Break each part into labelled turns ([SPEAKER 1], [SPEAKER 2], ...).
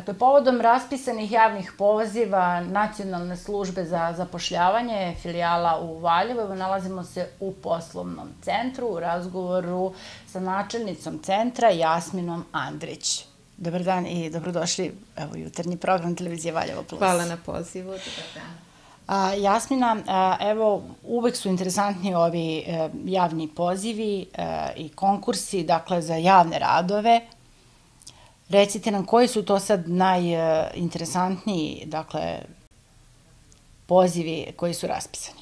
[SPEAKER 1] Dakle, povodom raspisanih javnih poziva Nacionalne službe za zapošljavanje filijala u Valjevo, nalazimo se u poslovnom centru u razgovoru sa načelnicom centra Jasminom Andrić. Dobar dan i dobrodošli u jutarnji program Televizije Valjevo Plus. Hvala na pozivu, dobar dan. A, Jasmina, a, evo, uvek su interesantni ovi e, javni pozivi e, i konkursi, dakle, za javne radove. Recite nam koji su to sad najinteresantniji dakle, pozivi koji su raspisani?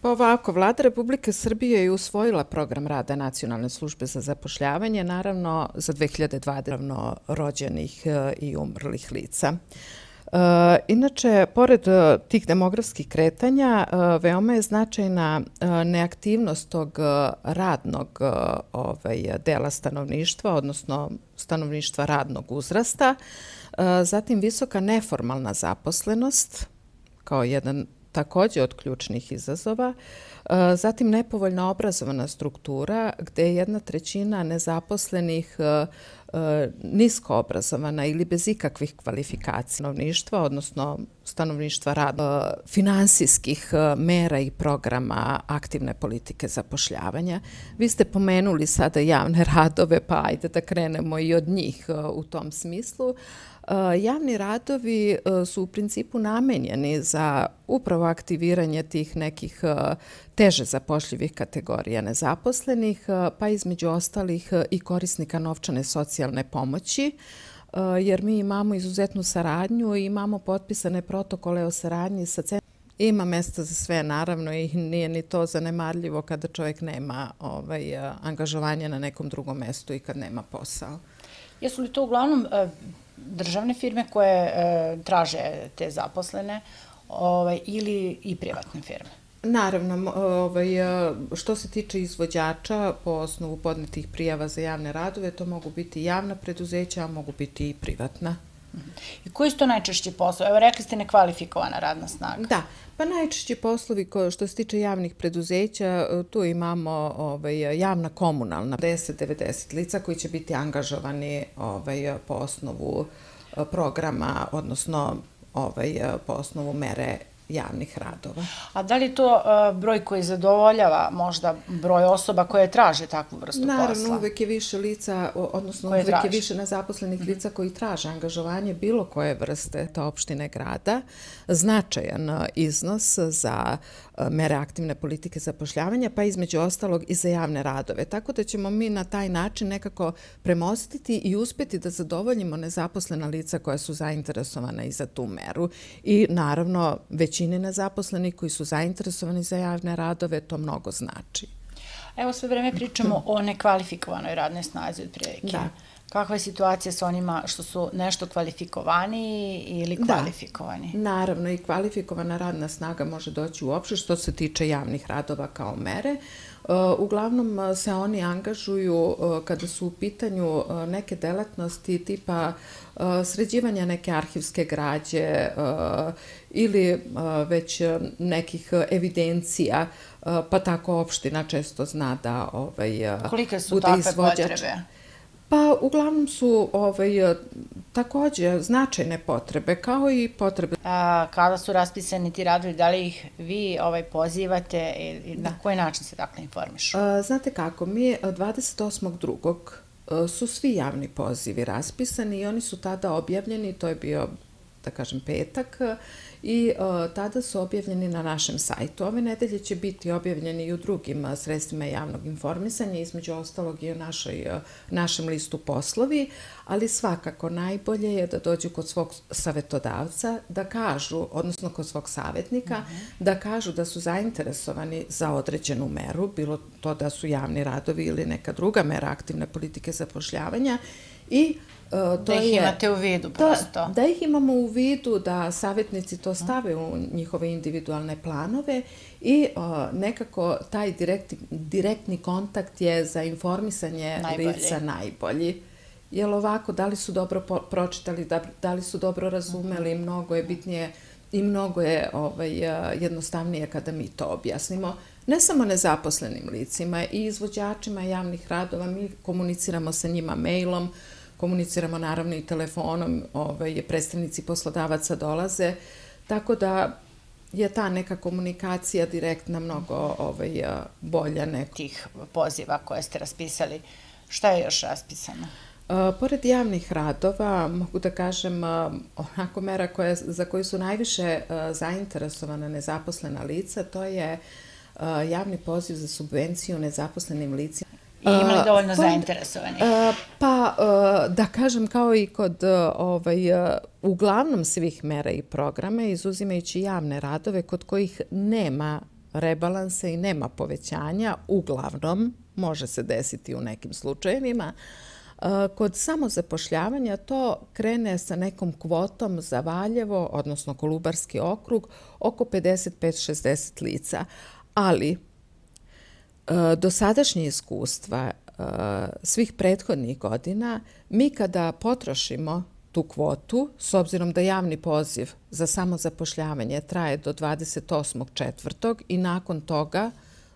[SPEAKER 2] Pa ovako, vlada Republike Srbije je usvojila program rada Nacionalne službe za zapošljavanje, naravno za 2020. rođenih e, i umrlih lica. Uh, Eh, inače, pored eh, tih demografskih kretanja, eh, veoma je značajna neaktivnost tog radnog ovaj, dela stanovništva, odnosno stanovništva radnog uzrasta, zatim visoka neformalna zaposlenost kao jedan također od ključnih izazova, uh, E, zatim nepovoljna obrazovana struktura gdje je jedna trećina nezaposlenih e, e, nisko obrazovana ili bez ikakvih kvalifikacija stanovništva, odnosno stanovništva rada, finansijskih mera i programa aktivne politike zapošljavanja. Vi ste pomenuli sada javne radove, pa ajde da krenemo i od njih u tom smislu. Javni radovi su u principu namenjeni za upravo aktiviranje tih nekih teže zapošljivih kategorija nezaposlenih, e, pa između ostalih e, i korisnika novčane socijalne pomoći, e, jer mi imamo izuzetnu saradnju i imamo potpisane protokole o saradnji sa centrum. Ima mesta za sve, naravno, i nije ni to zanemarljivo kada čovjek nema ovaj, angažovanje na nekom drugom mestu i kad nema posao.
[SPEAKER 1] Jesu li to uglavnom državne firme koje traže te zaposlene ovaj, ili i privatne firme?
[SPEAKER 2] Naravno, ovaj, e, što se tiče izvođača po osnovu podnetih prijava za javne radove, to mogu biti javna preduzeća, a mogu biti i privatna.
[SPEAKER 1] I koji su to najčešći poslovi? Evo, rekli ste nekvalifikovana radna snaga. Da, pa najčešći
[SPEAKER 2] poslovi ko, što se tiče javnih preduzeća, e, tu imamo ovaj, javna komunalna 10-90 lica koji će biti angažovani ovaj, po osnovu e, programa, odnosno ovaj, po osnovu mere javnih radova.
[SPEAKER 1] A da li to e, broj koji zadovoljava možda broj osoba koje traže takvu vrstu posla? Naravno, uvek
[SPEAKER 2] je više lica, odnosno uvek je više nezaposlenih mhm. lica koji traže angažovanje bilo koje vrste ta opštine grada. Značajan e, iznos za e, mere aktivne politike zapošljavanja, pa između ostalog i za javne radove. Tako da ćemo mi na taj način nekako premostiti i uspeti da zadovoljimo nezaposlena lica koja su zainteresovana i za tu meru. I naravno, većina većine na zaposleni koji su zainteresovani za javne radove, to mnogo znači.
[SPEAKER 1] Evo sve vreme pričamo o nekvalifikovanoj radne snazi od prilike. Da. Kakva je situacija sa onima što su nešto kvalifikovani ili kvalifikovani?
[SPEAKER 2] Da, naravno i kvalifikovana radna snaga može doći uopšte što se tiče javnih radova kao mere. E, uglavnom e, se oni angažuju e, kada su u pitanju neke delatnosti tipa sređivanja neke arhivske građe ili već nekih evidencija, pa tako opština često zna da ovaj, Kolike su bude takve izvođač. Potrebe? Pa uglavnom su ovaj, također
[SPEAKER 1] značajne potrebe, kao i potrebe. A, kada su raspisani ti radovi, da li ih vi ovaj, pozivate i na koji način se dakle informiš? A, znate kako, mi
[SPEAKER 2] 28.2. E, e, su svi javni pozivi raspisani i oni su tada objavljeni, to je bio, da kažem, petak, i e, tada su objavljeni na našem sajtu. Ove nedelje će biti objavljeni i u drugim e, sredstvima javnog informisanja, između ostalog i u e, našem listu poslovi, ali svakako najbolje je da dođu kod svog savjetodavca da kažu, odnosno kod svog savjetnika, mhm. da kažu da su zainteresovani za određenu meru, bilo to da su javni radovi ili neka druga mera aktivne politike zapošljavanja i Da ih imate u vidu prosto. Da ih imamo u vidu da savjetnici to stave u njihove individualne planove i o, nekako taj direkt, direktni kontakt je za informisanje najbolji. lica najbolji. Jel ovako, da li su dobro po, pročitali, da, da li su dobro razumeli, mm -hmm. mnogo je bitnije i mnogo je ovaj, e, jednostavnije kada mi to objasnimo. Ne samo nezaposlenim licima i izvođačima javnih radova, mi komuniciramo sa njima mailom, komuniciramo naravno i telefonom, ovaj, predstavnici poslodavaca dolaze, uh, Tako da je ta neka komunikacija direktna mnogo ovaj, eh, bolja neko. Tih poziva koje ste raspisali, šta je još raspisano? Eh, pored javnih radova, mogu da kažem, eh, onako mera koja, za koju su najviše zainteresovana nezaposlena lica, to je javni poziv za subvenciju nezaposlenim licima imali dovoljno zainteresovanih? Pa, da kažem, kao i kod ovaj, uglavnom svih mera i programe, izuzimajući javne radove kod kojih nema rebalansa i nema povećanja, uglavnom, može se desiti u nekim slučajevima, Kod samozapošljavanja to krene sa nekom kvotom za Valjevo, odnosno Kolubarski okrug, oko 55-60 lica. Ali E, do sadašnje iskustva e, svih prethodnih godina, mi kada potrošimo tu kvotu, s obzirom da javni poziv za samozapošljavanje traje do 28. četvrtog i nakon toga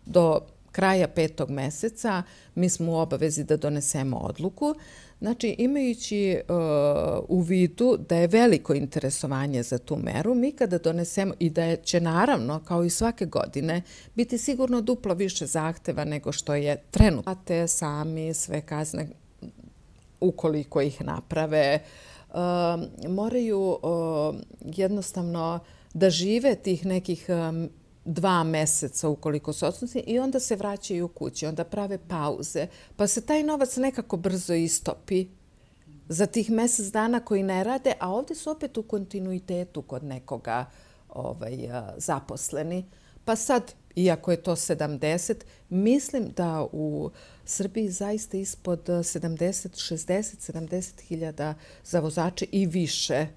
[SPEAKER 2] do kraja petog meseca mi smo u obavezi da donesemo odluku. Znači, imajući uh, u vidu da je veliko interesovanje za tu meru, mi kada donesemo i da će naravno, kao i svake godine, biti sigurno duplo više zahteva nego što je trenutno. Te sami sve kazne, ukoliko ih naprave, uh, moraju uh, jednostavno da žive tih nekih uh, dva meseca ukoliko su odsutni i onda se vraćaju u kući, onda prave pauze, pa se taj novac nekako brzo istopi za tih mesec dana koji ne rade, a ovdje su opet u kontinuitetu kod nekoga ovaj, zaposleni. Pa sad, iako je to 70, mislim da u Srbiji zaista ispod 70, 60, 70 hiljada za vozače i više uh,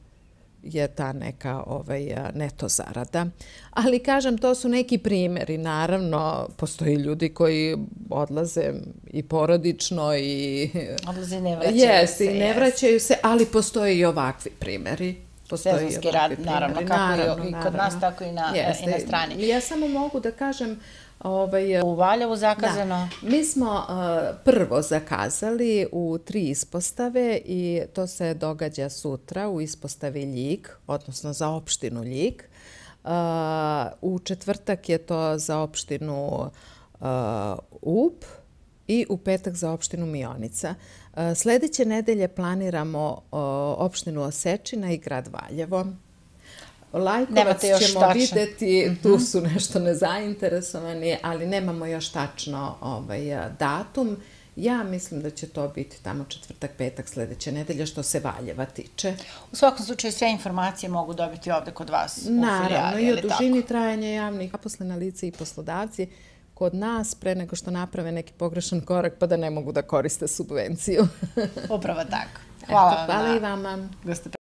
[SPEAKER 2] je ta neka ovaj, neto zarada. Ali kažem, to su neki primjeri. Naravno, postoji ljudi koji odlaze i porodično i...
[SPEAKER 1] Odlaze i ne vraćaju jest, se. Jes, i ne vraćaju
[SPEAKER 2] jest. se, ali postoji i ovakvi primjeri po sezonski rad, naravno, kako naravno, i kod naravno. nas, tako i na, i na
[SPEAKER 1] strani. Ja samo
[SPEAKER 2] mogu da kažem Ovaj, e, u Valjevu zakazano? Da. Mi smo uh, prvo zakazali u tri ispostave i to se događa sutra u ispostavi Ljik, odnosno za opštinu Ljik. Uh, e, u četvrtak je to za opštinu uh, UP i u petak za opštinu Mionica. Uh, Sljedeće nedelje planiramo opštinu Osečina i grad Valjevo. Lajkovac ćemo videti, mhm. tu su nešto nezainteresovani, ali nemamo još tačno ovaj, datum. Ja mislim da će to biti tamo četvrtak, petak, sljedeće nedelje, što se Valjeva tiče. U svakom
[SPEAKER 1] slučaju sve informacije mogu dobiti ovdje kod vas. Naravno, i o dužini
[SPEAKER 2] trajanja javnih, aposlena lice i poslodavci, kod nas pre nego što naprave neki pogrešan korak pa da ne mogu da koriste subvenciju. Upravo tako.
[SPEAKER 1] Hvala, Eto, hvala vam. Hvala i
[SPEAKER 2] vama.